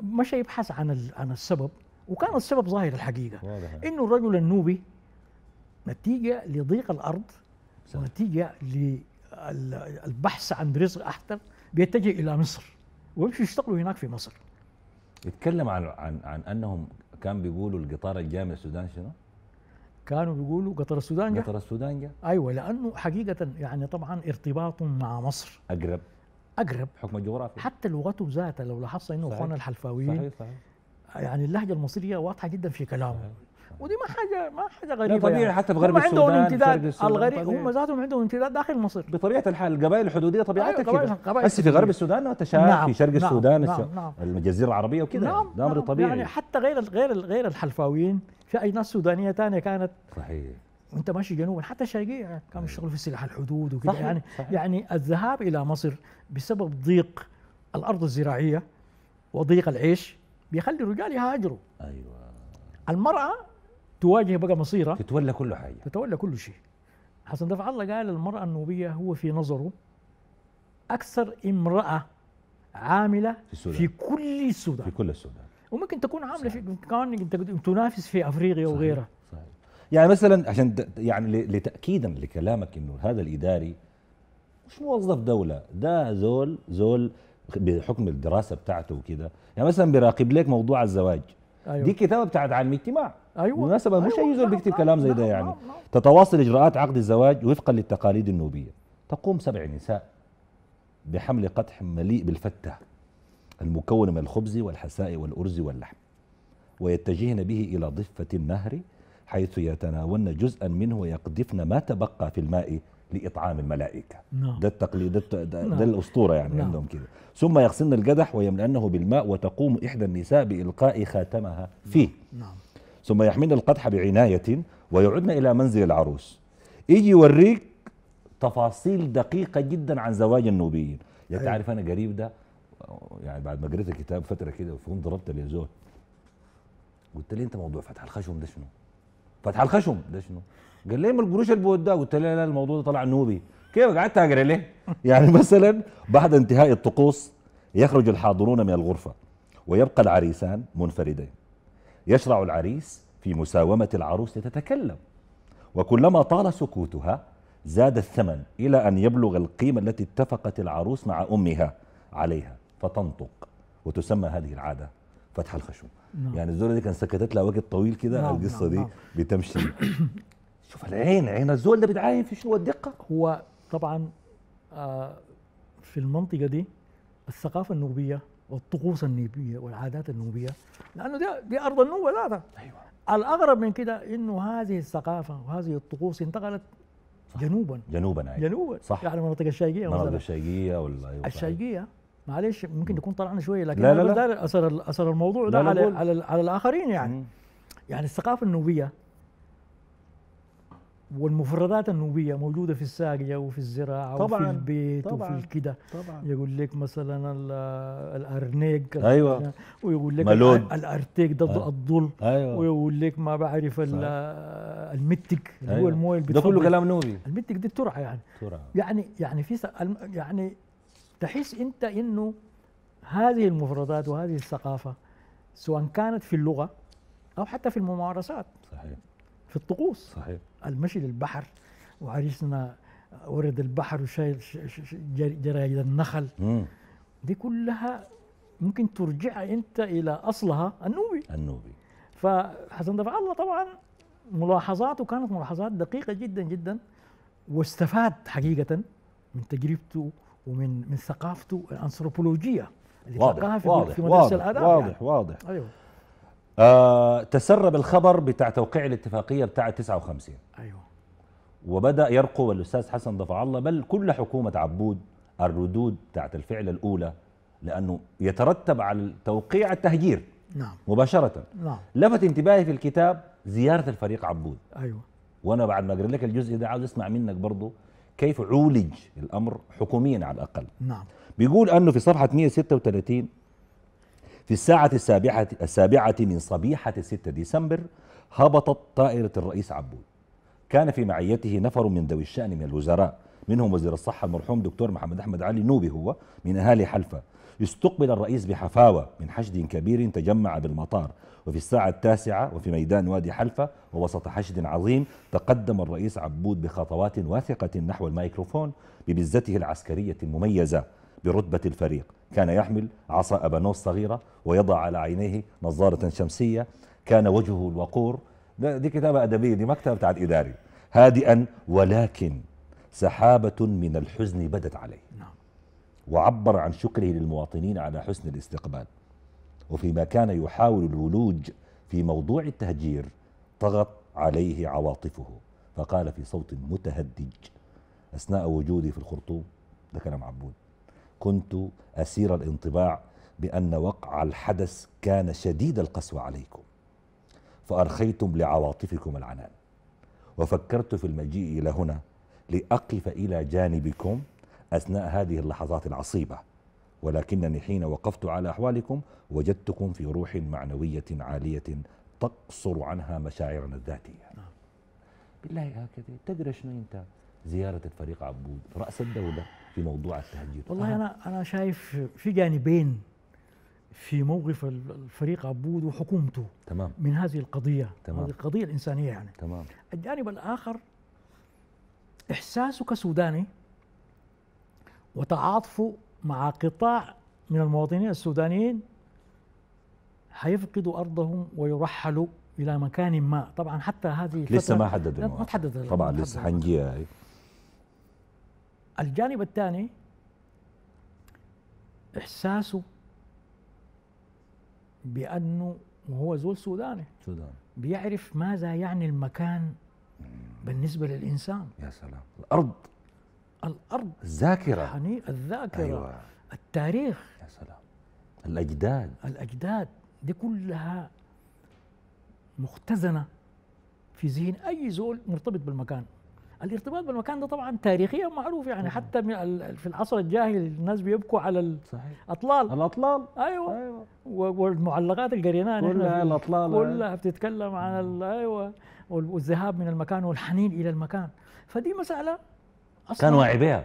مشى يبحث عن عن السبب وكان السبب ظاهر الحقيقه واضح. انه الرجل النوبي نتيجه لضيق الارض صح. ونتيجه للبحث عن رزق احسن بيتجه الى مصر ويمشوا يشتغلوا هناك في مصر يتكلم عن عن عن انهم كان بيقولوا القطار الجامع السودان شنو؟ كانوا بيقولوا قطر السودان جا قطر السودان جا ايوه لانه حقيقه يعني طبعا ارتباطهم مع مصر اقرب اقرب حكم الجغرافيا حتى لغتهم ذاتها لو لاحظت انه اخواننا الحلفاويين صحيح صحيح يعني اللهجه المصريه واضحه جدا في كلامهم ودي ما حاجه ما حاجه غريبه طبيعي يعني. حتى في غرب السودان عندهم امتداد الغريب هم ذاتهم عندهم امتداد داخل مصر بطبيعه الحال القبائل الحدوديه طبيعتها أيوة كده بس في غرب السودان وتشابه نعم في شرق نعم السودان نعم نعم الجزيره العربيه وكده نعم ده امر نعم طبيعي يعني حتى غير غير غير الحلفاويين في اي ناس سودانيه ثانيه كانت صحيح وانت ماشي جنوبا حتى شرقيا يعني كانوا أيوه. يشتغلوا في سلاح الحدود وكده يعني صحيح يعني الذهاب الى مصر بسبب ضيق الارض الزراعيه وضيق العيش بيخلي الرجال يهاجروا ايوه المراه تواجه بقى مصيرها تتولى كل حاجه تتولى كل شيء حسن دفع الله قال المراه النوبيه هو في نظره اكثر امراه عامله في, السودان. في كل السودان في كل السودان وممكن تكون عامله صحيح. في كمان تنافس في افريقيا وغيرها صحيح. يعني مثلا عشان يعني لتاكيدا لكلامك انه هذا الاداري مش موظف دوله ده زول زول بحكم الدراسه بتاعته وكده يعني مثلا بيراقب لك موضوع الزواج أيوة. دي كتابه بتاعت عالم اجتماع ايوه بالمناسبه مش أيوة. اي زول نعم، بيكتب نعم، كلام زي نعم، ده يعني تتواصل اجراءات عقد الزواج وفقا للتقاليد النوبيه تقوم سبع نساء بحمل قدح مليء بالفته المكون من الخبز والحساء والارز واللحم ويتجهن به الى ضفه النهر حيث يتناولن جزءا منه ويقذفن ما تبقى في الماء لاطعام الملائكه نعم. ده التقليد ده, ده, نعم. ده الاسطوره يعني نعم. عندهم كده ثم يغسلن القدح ويملأنه بالماء وتقوم احدى النساء بالقاء خاتمها فيه نعم. نعم. ثم يحملن القدح بعناية ويعدنا إلى منزل العروس يجي يوريك تفاصيل دقيقة جدا عن زواج النوبيين يعني تعرف أنا قريب ده يعني بعد ما قريت الكتاب فترة كده وفهم ضربت لي زول قلت لي أنت موضوع فتح الخشم ده شنو؟ فتح الخشم ده شنو؟ قال لي ما القروش اللي ده قلت له لا الموضوع ده طلع نوبي كيف قعدت اقرا ليه؟ يعني مثلا بعد انتهاء الطقوس يخرج الحاضرون من الغرفه ويبقى العريسان منفردين يشرع العريس في مساومة العروس لتتكلم وكلما طال سكوتها زاد الثمن إلى أن يبلغ القيمة التي اتفقت العروس مع أمها عليها فتنطق وتسمى هذه العادة فتح الخشوم نعم. يعني الزوله دي كان سكتت لها وقت طويل كده نعم القصه نعم دي نعم. بتمشي شوف العين عين الزول ده بتعاين في شنو الدقه هو طبعا آه، في المنطقه دي الثقافه النوبيه والطقوس النوبيه والعادات النوبيه لانه دي, دي ارض النوبه لا ده ايوه الاغرب من كده انه هذه الثقافه وهذه الطقوس انتقلت صح. جنوبا جنوبا أيوة. جنوبا صح يعني المناطق الشايقيه المناطق الشايقيه ولا أيوة الشايقيه معلش ممكن نكون طلعنا شويه لكن لا لا لا. اثر اثر الموضوع ده على, على على الاخرين يعني مم. يعني الثقافه النوبيه والمفردات النوبيه موجوده في الساقيه وفي الزراعه طبعا وفي البيت طبعا وفي الكدة يقول لك مثلا الارنيق ايوه ويقول لك ملود. الارتيق ضد آه أيوة. الضل أيوة ويقول لك ما بعرف المتك اللي أيوة هو المويه ده كله كلام نوبي المتك دي الترعه يعني ترعة. يعني يعني في يعني تحس انت انه هذه المفردات وهذه الثقافه سواء كانت في اللغه او حتى في الممارسات صحيح في الطقوس صحيح المشي للبحر وعريسنا ورد البحر وشايل جرايد النخل مم. دي كلها ممكن ترجع انت الى اصلها النوبي النوبي فحسن دفع الله طبعا ملاحظاته كانت ملاحظات دقيقه جدا جدا واستفاد حقيقه من تجربته ومن من ثقافته الانثروبولوجيه اللي واضح في, واضح في واضح الاداب واضح يعني. واضح ايوه آه تسرب الخبر بتاع توقيع الاتفاقية بتاع 59 أيوة وبدأ يرقو الأستاذ حسن ضفع الله بل كل حكومة عبود الردود بتاعت الفعل الأولى لأنه يترتب على التوقيع التهجير نعم مباشرة نعم لفت انتباهي في الكتاب زيارة الفريق عبود أيوة وأنا بعد ما أقرأ لك الجزء ده عاوز أسمع منك برضه كيف عولج الأمر حكوميا على الأقل نعم بيقول أنه في صفحة 136 في الساعة السابعة, السابعة من صبيحة 6 ديسمبر هبطت طائرة الرئيس عبود كان في معيته نفر من ذوي الشأن من الوزراء منهم وزير الصحة المرحوم دكتور محمد أحمد علي نوبي هو من أهالي حلفة استقبل الرئيس بحفاوة من حشد كبير تجمع بالمطار وفي الساعة التاسعة وفي ميدان وادي حلفة ووسط حشد عظيم تقدم الرئيس عبود بخطوات واثقة نحو الميكروفون ببزته العسكرية المميزة برتبة الفريق كان يحمل عصا أبانوس صغيرة ويضع على عينيه نظارة شمسية كان وجهه الوقور دي كتابة أدبية دي مكتبة بتاعت إداري هادئا ولكن سحابة من الحزن بدت عليه نعم. وعبر عن شكره للمواطنين على حسن الاستقبال وفيما كان يحاول الولوج في موضوع التهجير طغت عليه عواطفه فقال في صوت متهدج أثناء وجودي في الخرطوم ده كلام عبود كنت أسير الانطباع بأن وقع الحدث كان شديد القسوة عليكم فأرخيتم لعواطفكم العنان وفكرت في المجيء إلى هنا لأقف إلى جانبكم أثناء هذه اللحظات العصيبة ولكنني حين وقفت على أحوالكم وجدتكم في روح معنوية عالية تقصر عنها مشاعرنا الذاتية نعم. بالله هكذا تقرا شنو أنت زيارة الفريق عبود رأس الدولة في موضوع التهجير والله انا انا شايف في جانبين في موقف الفريق عبود وحكومته تمام من هذه القضيه تمام هذه القضيه الانسانيه يعني تمام الجانب الاخر احساسه كسوداني وتعاطفه مع قطاع من المواطنين السودانيين حيفقدوا ارضهم ويرحلوا الى مكان ما طبعا حتى هذه لسه ما حددوا ما تحدد طبعا لسه حنجيها الجانب الثاني احساسه بانه هو زول سوداني سوداني بيعرف ماذا يعني المكان بالنسبه للانسان يا سلام الارض الارض الذاكره يعني الذاكره أيوة. التاريخ يا سلام الاجداد الاجداد دي كلها مختزنه في ذهن اي زول مرتبط بالمكان الارتباط بالمكان ده طبعا تاريخيا معروف يعني نعم. حتى في العصر الجاهلي الناس بيبكوا على الاطلال الاطلال ايوه, أيوة. والمعلقات اللي قريناها كلها الاطلال كلها أيوة. بتتكلم عن نعم. ايوه والذهاب من المكان والحنين الى المكان فدي مساله أصلاً كان واعي بها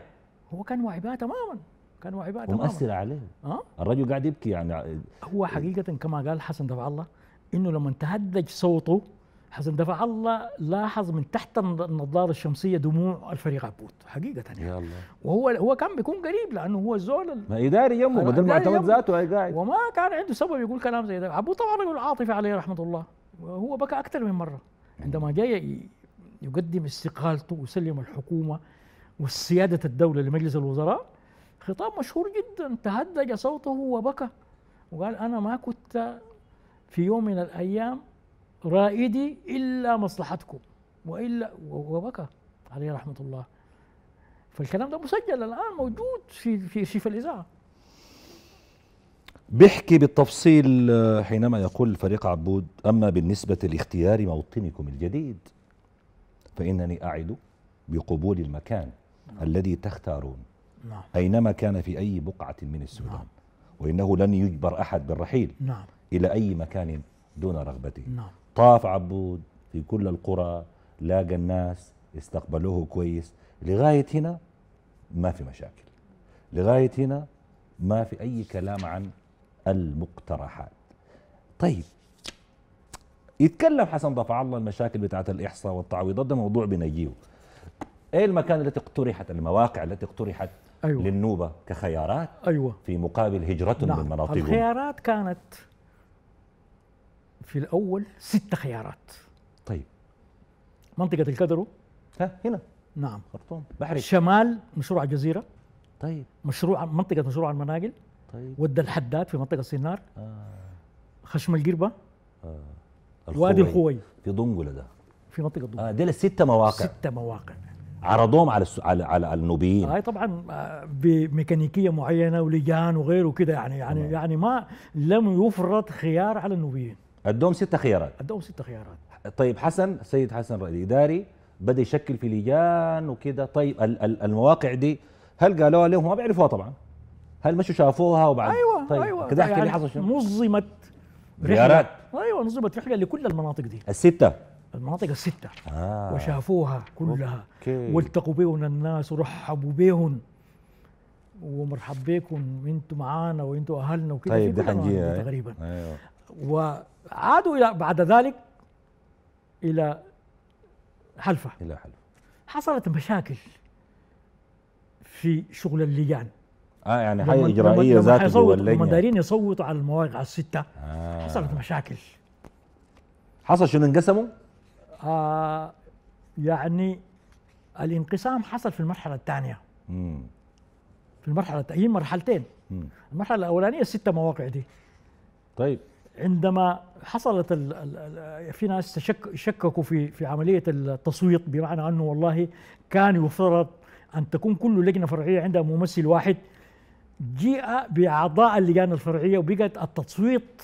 هو كان واعي بها تماما كان واعي بها تماما ومؤثر عليه أه؟ الرجل قاعد يبكي يعني هو حقيقه كما قال حسن تبع الله انه لما تهدج صوته حسن دفع الله لاحظ من تحت النظاره الشمسيه دموع الفريق عبود حقيقه يعني يا الله. وهو هو كان بيكون قريب لانه هو زول ما يداري يمه بدل ما اعتمد ذاته قاعد وما كان عنده سبب يقول كلام زي ده عبود طبعا رجل عاطفي عليه رحمه الله وهو بكى اكثر من مره عندما جاء يقدم استقالته ويسلم الحكومه وسياده الدوله لمجلس الوزراء خطاب مشهور جدا تهدج صوته وبكى وقال انا ما كنت في يوم من الايام رائدي إلا مصلحتكم وإلا وهو بكى عليه رحمة الله فالكلام ده مسجل الآن موجود في في في, الإذاعة بيحكي بالتفصيل آه، حينما يقول الفريق عبود أما بالنسبة لاختيار موطنكم الجديد فإنني أعد بقبول المكان نعم. الذي تختارون نعم. أينما كان في أي بقعة من السودان نعم. وإنه لن يجبر أحد بالرحيل نعم. إلى أي مكان دون رغبته نعم. طاف عبود في كل القرى لاقى الناس استقبلوه كويس لغاية هنا ما في مشاكل لغاية هنا ما في أي كلام عن المقترحات طيب يتكلم حسن ضفع الله المشاكل بتاعت الإحصاء والتعويضات ده موضوع بنجيه ايه المكان التي اقترحت المواقع التي اقترحت أيوة. للنوبة كخيارات أيوة. في مقابل هجرة نعم. من مناطقهم الخيارات كانت في الاول ست خيارات طيب منطقه الكدرو ها هنا نعم خرطوم بحري شمال مشروع الجزيره طيب مشروع منطقه مشروع المناقل طيب ود الحداد في منطقه سينار آه. خشم القربه آه. وادي الخوي في دنقله ده في منطقه دنقله آه ديل ست مواقع ست مواقع عرضوهم على على على النوبيين هاي آه طبعا آه، بميكانيكيه معينه ولجان وغيره وكذا يعني يعني طبعا. يعني ما لم يفرض خيار على النوبيين ادوهم ست خيارات ادوهم ست خيارات طيب حسن السيد حسن رئيس اداري بدا يشكل في لجان وكذا طيب ال ال المواقع دي هل قالوها لهم ما بيعرفوها طبعا هل مشوا شافوها وبعد ايوه طيب ايوه كده احكي يعني حصل شنو نظمت زيارات ايوه نظمت رحله لكل المناطق دي السته المناطق الستة آه. وشافوها كلها والتقوا بهم الناس ورحبوا بهم ومرحب بكم انتم معانا وانتم اهلنا وكذا طيب دي حنجيها تقريبا ايوه عادوا إلى بعد ذلك إلى حلفة إلى حلفة حصلت مشاكل في شغل اللجان اه يعني حاجه اجرائيه ذات جوا اللجنه هم يصوتوا على المواقع السته آه. حصلت مشاكل حصل شنو انقسموا؟ آه يعني الانقسام حصل في المرحله الثانيه في المرحله هي مرحلتين مم. المرحله الاولانيه السته مواقع دي طيب عندما حصلت ال ال في ناس شككوا في في عمليه التصويت بمعنى انه والله كان يفترض ان تكون كل لجنه فرعيه عندها ممثل واحد جيء باعضاء اللجان الفرعيه وبقت التصويت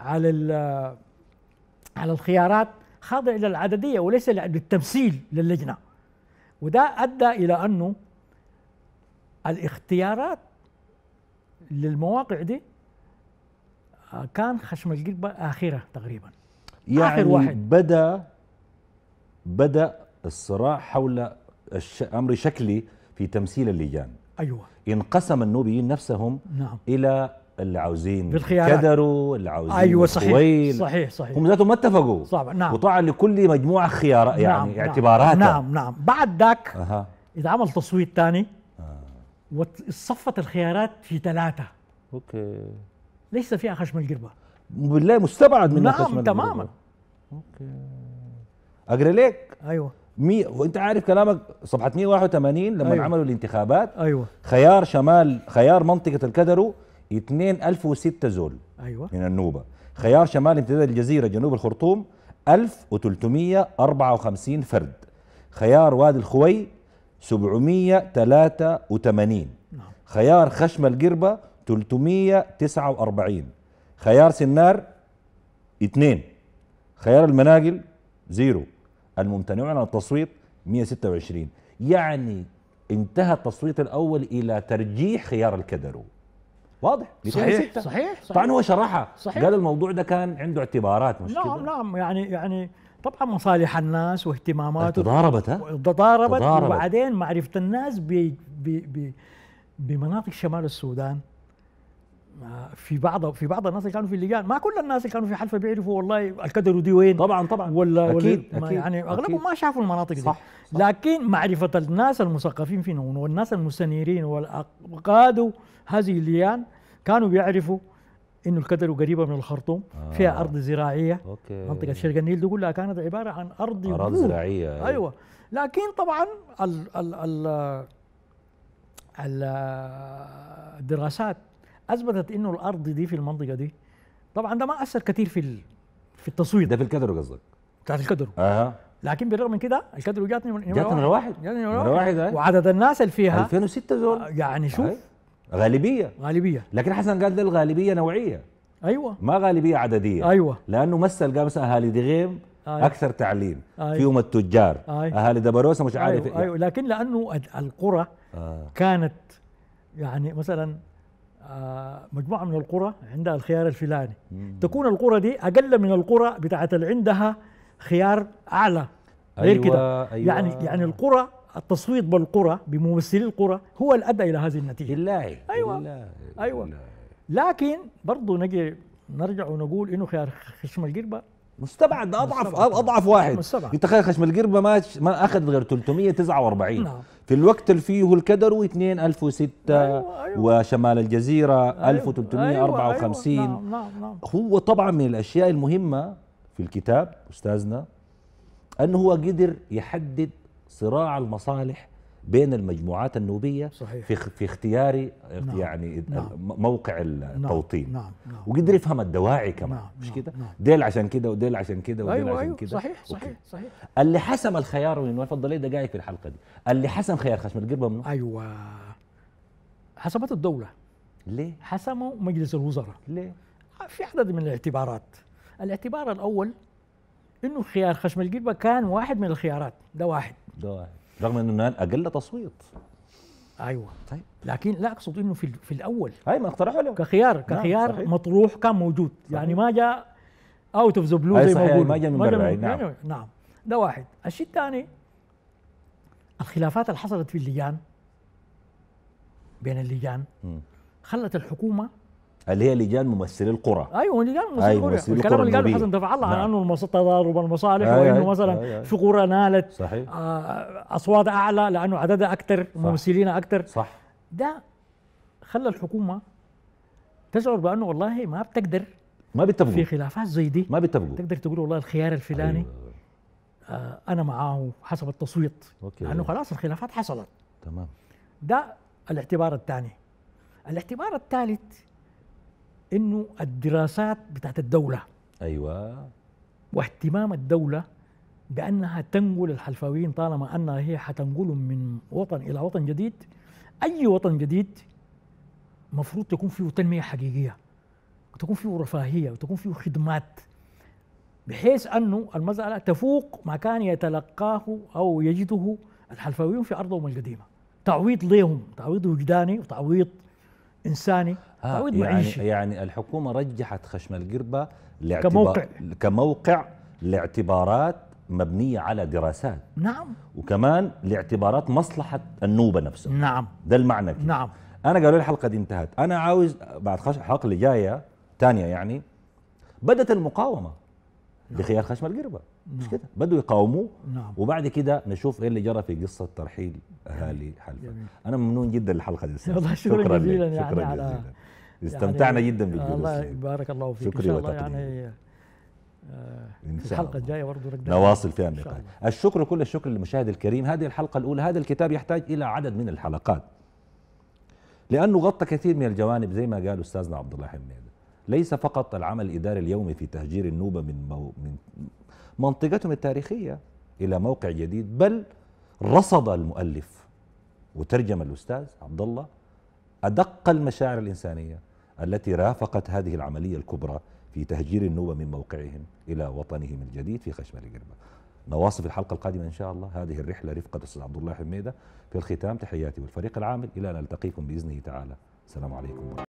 على على الخيارات خاضع للعدديه وليس للتمثيل للجنه وده ادى الى انه الاختيارات للمواقع دي كان خشم القربة آخرة تقريبا يعني آخر واحد بدأ بدأ الصراع حول الش... أمر شكلي في تمثيل اللجان أيوة انقسم النوبيين نفسهم نعم. إلى اللي عاوزين بالخيارات كدروا اللي عاوزين ايوه صحيح صحيح صحيح هم ذاتهم ما اتفقوا صعب نعم وطبعا لكل مجموعه خيار نعم، يعني نعم اعتباراتها نعم نعم بعد ذاك أه. اذا عمل تصويت ثاني أه. وصفت الخيارات في ثلاثه اوكي ليس فيها خشم القربه بالله مستبعد منها نعم خشم تماما اوكي اجري ليك ايوه مي وانت عارف كلامك صفحه 181 لما أيوة. عملوا الانتخابات ايوه خيار شمال خيار منطقه الكدرو 2006 زول ايوه من النوبه خيار شمال امتداد الجزيره جنوب الخرطوم 1354 فرد خيار وادي الخوي 783 نعم. خيار خشم القربه 349 خيار سنار اثنين خيار المناقل زيرو الممتنعون عن التصويت 126 يعني انتهى التصويت الاول الى ترجيح خيار الكدرو واضح صحيح, صحيح صحيح طبعا هو شرحها صحيح قال الموضوع ده كان عنده اعتبارات مش نعم كده؟ نعم يعني يعني طبعا مصالح الناس واهتمامات تضاربت ها تضاربت وبعدين معرفه الناس ب ب بمناطق شمال السودان في بعض في بعض الناس اللي كانوا في اللجان ما كل الناس اللي كانوا في حلفه بيعرفوا والله الكدر دي وين طبعا طبعا ولا اكيد, ولا أكيد يعني اغلبهم ما شافوا المناطق دي صح, صح لكن معرفه الناس المثقفين فينا والناس المستنيرين والقادوا هذه اللجان كانوا بيعرفوا انه الكدر قريبه من الخرطوم آه فيها ارض زراعيه أوكي. منطقه شرق النيل دي كلها كانت عباره عن ارض اراضي زراعيه أيوه. ايوه لكن طبعا ال ال ال الدراسات اثبتت انه الارض دي في المنطقه دي طبعا ده ما اثر كثير في في التصوير ده في الكادر قصدك بتاعت الكادر اها لكن بالرغم من كده الكادر جاتني من جاتني من واحد جاتني من واحد أيوة. وعدد الناس اللي فيها 2006 زول آه، يعني شوف هاي. أيوة. غالبيه غالبيه لكن حسن قال ده الغالبيه نوعيه ايوه ما غالبيه عدديه ايوه لانه مثل قال مثلا اهالي دغيم أيوة. اكثر تعليم أيوة. فيهم التجار أيوة. اهالي دبروسه مش أيوة، عارف أيوة. أيوة. لكن لانه القرى آه. كانت يعني مثلا آه، مجموعه من القرى عندها الخيار الفلاني مم. تكون القرى دي اقل من القرى بتاعت اللي عندها خيار اعلى غير أيوة كده أيوة يعني يعني القرى التصويت بالقرى بممثلي القرى هو الادى الى هذه النتيجه بالله ايوه بالله ايوه بالله لكن برضه نجي نرجع ونقول انه خيار خشم القربه مستبعد اضعف مستبعد. اضعف واحد مستبعد. انت تخيل خشم القربه ما ما اخذ غير 349 نعم. في الوقت اللي فيه الكدر و 2006 أيوة أيوة. وشمال الجزيره أيوة. 1354 أيوة،, أيوة. نعم. نعم. نعم. هو طبعا من الاشياء المهمه في الكتاب استاذنا انه هو قدر يحدد صراع المصالح بين المجموعات النوبية صحيح. في في اختيار نعم. يعني نعم. موقع نعم. التوطين نعم. نعم. وقدر يفهم الدواعي كمان نعم. مش كده نعم. نعم. ديل عشان كده وديل عشان كده وديل أيوة عشان أيوة. كده صحيح صحيح صحيح اللي حسم الخيار من المفضل ده في الحلقة دي اللي حسم خيار خشم القربة منه أيوة حسمت الدولة ليه حسموا مجلس الوزراء ليه في عدد من الاعتبارات الاعتبار الأول انه خيار خشم القربة كان واحد من الخيارات ده واحد ده واحد رغم انه نال اقل تصويت ايوه طيب لكن لا اقصد انه في في الاول هاي ما اقترحوا له كخيار كخيار نعم مطروح كان موجود صحيح. يعني ما جاء اوت اوف ذا بلو زي ما بقول ما جاء من برا نعم يعني، نعم ده واحد الشيء الثاني الخلافات اللي حصلت في اللجان بين اللجان خلت الحكومه اللي هي لجان ممثلي القرى ايوه لجان ممثلي أيوة القرى الكلام اللي قاله حسن دفع الله نعم. عن انه تضارب المصالح أيوة، وانه مثلا أيوة, أيوة. في قرى نالت صحيح. آه، اصوات اعلى لانه عددها اكثر ممثلين اكثر صح ده خلى الحكومه تشعر بانه والله ما بتقدر ما بيتفقوا في خلافات زي دي ما بيتفقوا تقدر تقول والله الخيار الفلاني أيوة. آه انا معاه حسب التصويت أوكي. لانه خلاص الخلافات حصلت تمام ده الاعتبار الثاني الاعتبار الثالث انه الدراسات بتاعت الدوله ايوه واهتمام الدوله بانها تنقل الحلفاويين طالما انها هي حتنقلهم من وطن الى وطن جديد اي وطن جديد مفروض تكون فيه تنميه حقيقيه وتكون فيه رفاهيه وتكون فيه خدمات بحيث انه المساله تفوق ما كان يتلقاه او يجده الحلفاويون في ارضهم القديمه تعويض ليهم تعويض وجداني وتعويض انساني آه تعويض يعني معيشي يعني الحكومه رجحت خشم القربه كموقع كموقع لاعتبارات مبنيه على دراسات نعم وكمان لاعتبارات مصلحه النوبه نفسها نعم ده المعنى كده. نعم انا قالوا لي الحلقه دي انتهت انا عاوز بعد خش... الحلقه اللي جايه ثانيه يعني بدت المقاومه نعم. لخيار خشم القربه مش نعم. كده بدوا يقاوموه نعم. وبعد كده نشوف ايه اللي جرى في قصه ترحيل اهالي حلفا جميل. انا ممنون جدا للحلقه دي شكرا, شكرا يعني جزيلا يعني شكرا يعني جزيلا استمتعنا يعني جدا بالجلوس الله يبارك الله فيك شكرا ان شاء الله يعني آه، في الحلقه الجايه برضه نواصل فيها النقاش الشكر كل الشكر للمشاهد الكريم هذه الحلقه الاولى هذا الكتاب يحتاج الى عدد من الحلقات لانه غطى كثير من الجوانب زي ما قال استاذنا عبد الله حميد ليس فقط العمل الاداري اليومي في تهجير النوبه من مو من منطقتهم التاريخية إلى موقع جديد بل رصد المؤلف وترجم الأستاذ عبد الله أدق المشاعر الإنسانية التي رافقت هذه العملية الكبرى في تهجير النوبة من موقعهم إلى وطنهم الجديد في خشمة القربة نواصف الحلقة القادمة إن شاء الله هذه الرحلة رفقة الأستاذ عبد الله حميدة في الختام تحياتي والفريق العامل إلى أن نلتقيكم بإذنه تعالى السلام عليكم ورحمة